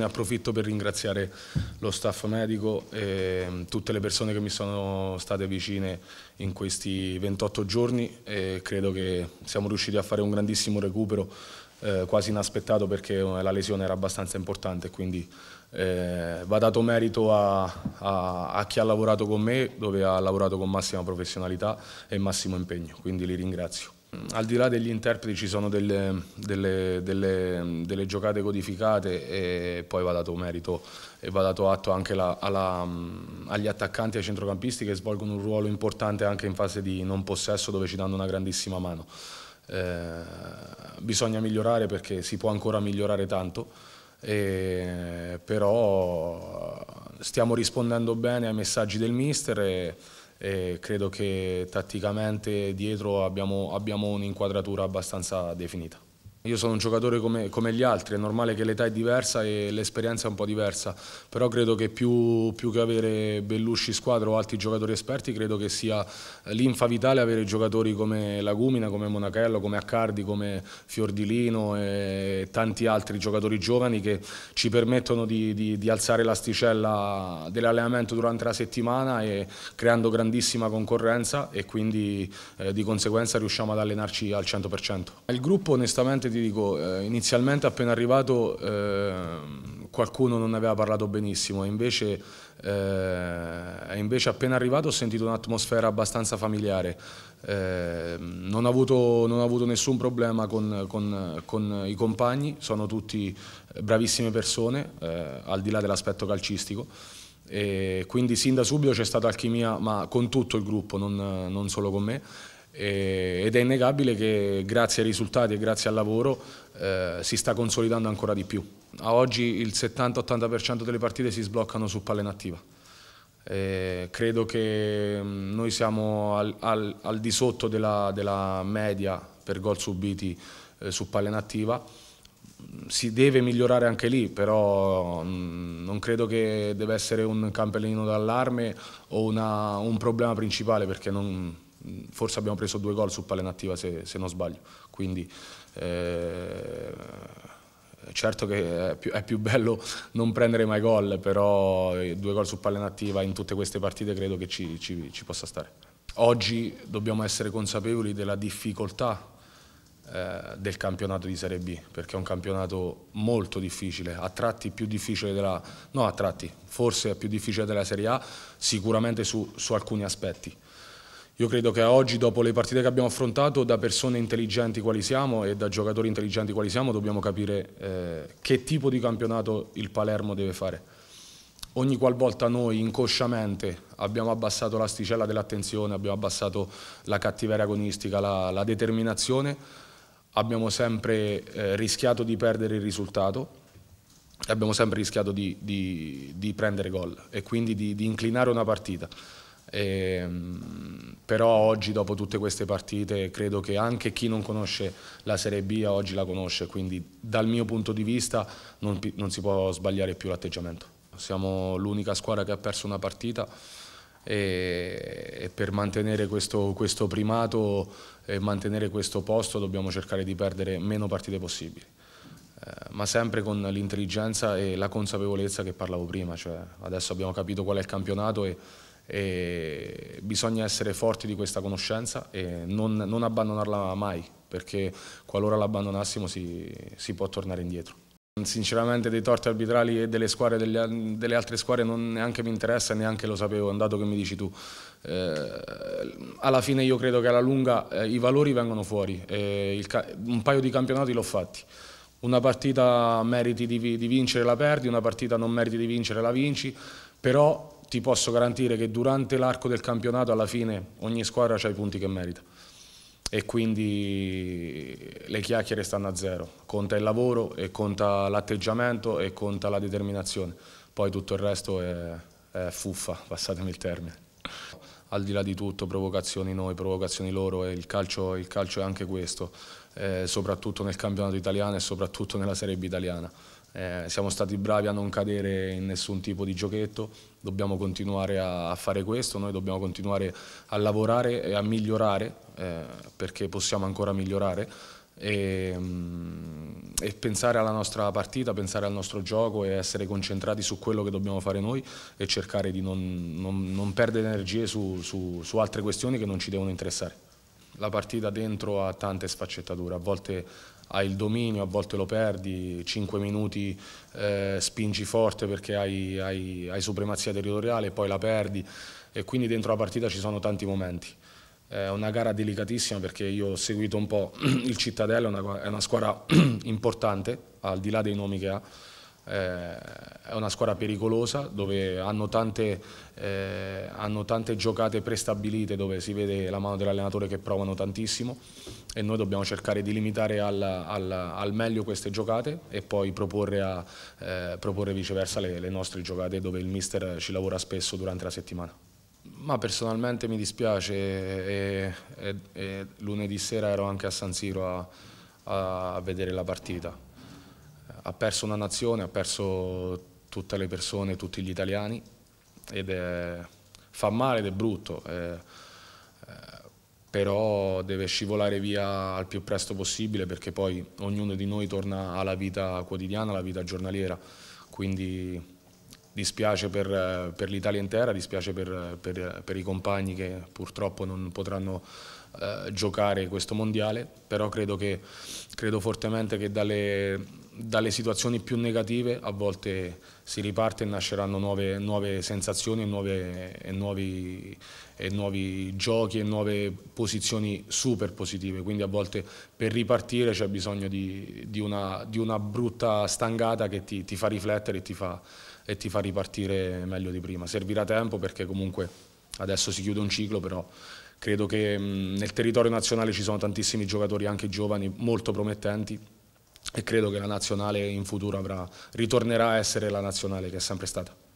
Ne approfitto per ringraziare lo staff medico e mm, tutte le persone che mi sono state vicine in questi 28 giorni e credo che siamo riusciti a fare un grandissimo recupero eh, quasi inaspettato perché eh, la lesione era abbastanza importante quindi eh, va dato merito a, a, a chi ha lavorato con me dove ha lavorato con massima professionalità e massimo impegno quindi li ringrazio. Mm, al di là degli interpreti ci sono delle, delle, delle, delle, giocate codificate e poi va dato merito e va dato atto anche la, alla, mm, agli attaccanti e ai centrocampisti che svolgono un ruolo importante anche in fase di non possesso dove ci danno una grandissima mano. Eh, bisogna migliorare perché si può ancora migliorare tanto, eh, però stiamo rispondendo bene ai messaggi del mister. E, e credo che tatticamente dietro abbiamo, abbiamo un'inquadratura abbastanza definita. Io sono un giocatore come, come, gli altri, è normale che l'età è diversa e l'esperienza è un po' diversa, però credo che più, più che avere Bellusci squadra o altri giocatori esperti, credo che sia l'infa vitale avere giocatori come Lagumina, come Monachello, come Accardi, come Fiordilino e tanti altri giocatori giovani che ci permettono di, di, di alzare l'asticella dell'allenamento durante la settimana e creando grandissima concorrenza e quindi eh, di conseguenza riusciamo ad allenarci al 100%. Il gruppo onestamente ti dico, eh, inizialmente appena arrivato ehm, qualcuno non ne aveva parlato benissimo, invece, eh, invece appena arrivato ho sentito un'atmosfera abbastanza familiare, ehm, non ho, avuto, non, ho avuto, nessun problema con, con, con i compagni, sono tutti bravissime persone, eh, al di là dell'aspetto calcistico. E quindi sin da subito c'è stata alchimia, ma con tutto il gruppo, non, non solo con me. Eh, ed è innegabile che grazie ai risultati e grazie al lavoro eh, si sta consolidando ancora di più. A oggi il 70-80% delle partite si sbloccano su palla inattiva. Eh, credo che mm, noi siamo al, al, al di sotto della, della, media per gol subiti eh, su palla inattiva. Si deve migliorare anche lì, però mm, non credo che debba essere un campanellino d'allarme o una, un problema principale perché non, forse abbiamo preso due gol su palla inattiva se, se non sbaglio, quindi eh, certo che è più, è più, bello non prendere mai gol, però eh, due gol su palla inattiva in tutte queste partite credo che ci, ci, ci possa stare. Oggi dobbiamo essere consapevoli della difficoltà eh, del campionato di Serie B perché è un campionato molto difficile a tratti più difficile della no a tratti forse è più difficile della Serie A sicuramente su, su alcuni aspetti io credo che oggi, dopo le partite che abbiamo affrontato, da persone intelligenti quali siamo e da giocatori intelligenti quali siamo, dobbiamo capire eh, che tipo di campionato il Palermo deve fare. Ogni qualvolta noi inconsciamente abbiamo abbassato l'asticella dell'attenzione, abbiamo abbassato la cattiveria agonistica, la, la determinazione, abbiamo sempre eh, rischiato di perdere il risultato e abbiamo sempre rischiato di, di, di prendere gol e quindi di, di inclinare una partita. E, ehm, però oggi dopo tutte queste partite credo che anche chi non conosce la Serie B oggi la conosce, quindi dal mio punto di vista non, non si può sbagliare più l'atteggiamento. Siamo l'unica squadra che ha perso una partita e, e per mantenere questo, questo primato e mantenere questo posto dobbiamo cercare di perdere meno partite possibili eh, ma sempre con l'intelligenza e la consapevolezza che parlavo prima, cioè adesso abbiamo capito qual è il campionato e e bisogna essere forti di questa conoscenza e non, non abbandonarla mai, perché qualora l'abbandonassimo si, si, può tornare indietro. Sinceramente dei torti arbitrali e delle, squadre, delle, delle, altre squadre non neanche mi interessa, neanche lo sapevo, è andato che mi dici tu. Eh, alla fine io credo che alla lunga eh, i valori vengono fuori, eh, il, un paio di campionati l'ho fatti una partita meriti di, di, vincere la perdi, una partita non meriti di vincere la vinci, però ti posso garantire che durante l'arco del campionato alla fine ogni squadra ha i punti che merita e quindi le chiacchiere stanno a zero, conta il lavoro e conta l'atteggiamento e conta la determinazione, poi tutto il resto è, è fuffa, passatemi il termine. Al di là di tutto, provocazioni noi, provocazioni loro, il calcio, il calcio è anche questo, eh, soprattutto nel campionato italiano e soprattutto nella Serie B italiana eh, siamo stati bravi a non cadere in nessun tipo di giochetto, dobbiamo continuare a, fare questo, noi dobbiamo continuare a lavorare e a migliorare, eh, perché possiamo ancora migliorare, e, mm, e, pensare alla nostra partita, pensare al nostro gioco e essere concentrati su quello che dobbiamo fare noi e cercare di non, non, non perdere energie su, su, su altre questioni che non ci devono interessare la partita dentro ha tante sfaccettature, a volte hai il dominio, a volte lo perdi, 5 minuti eh, spingi forte perché hai, hai, hai supremazia territoriale e poi la perdi e quindi dentro la partita ci sono tanti momenti. È una gara delicatissima perché io ho seguito un po' il Cittadella, è una squadra importante al di là dei nomi che ha eh, è una squadra pericolosa dove hanno tante, eh, hanno tante, giocate prestabilite dove si vede la mano dell'allenatore che provano tantissimo e noi dobbiamo cercare di limitare al, al, al meglio queste giocate e poi proporre, a, eh, proporre viceversa le, le nostre giocate dove il mister ci lavora spesso durante la settimana. Ma personalmente mi dispiace, e, e, e lunedì sera ero anche a San Siro a, a vedere la partita ha perso una nazione, ha perso tutte le persone, tutti gli italiani ed è, fa male ed è brutto, eh, però deve scivolare via al più presto possibile perché poi ognuno di noi torna alla vita quotidiana, alla vita giornaliera, quindi dispiace per, per l'Italia intera, dispiace per, per, per, i compagni che purtroppo non potranno eh, giocare questo mondiale, però credo, che, credo fortemente che dalle dalle situazioni più negative a volte si riparte e nasceranno nuove, nuove sensazioni nuove, e, nuovi, e, nuovi, giochi e nuove posizioni super positive, quindi a volte per ripartire c'è bisogno di, di, una, di, una, brutta stangata che ti, ti fa riflettere e ti fa, e ti fa ripartire meglio di prima. Servirà tempo perché comunque adesso si chiude un ciclo, però credo che nel territorio nazionale ci sono tantissimi giocatori anche giovani molto promettenti e credo che la nazionale in futuro avrà, ritornerà a essere la nazionale che è sempre stata.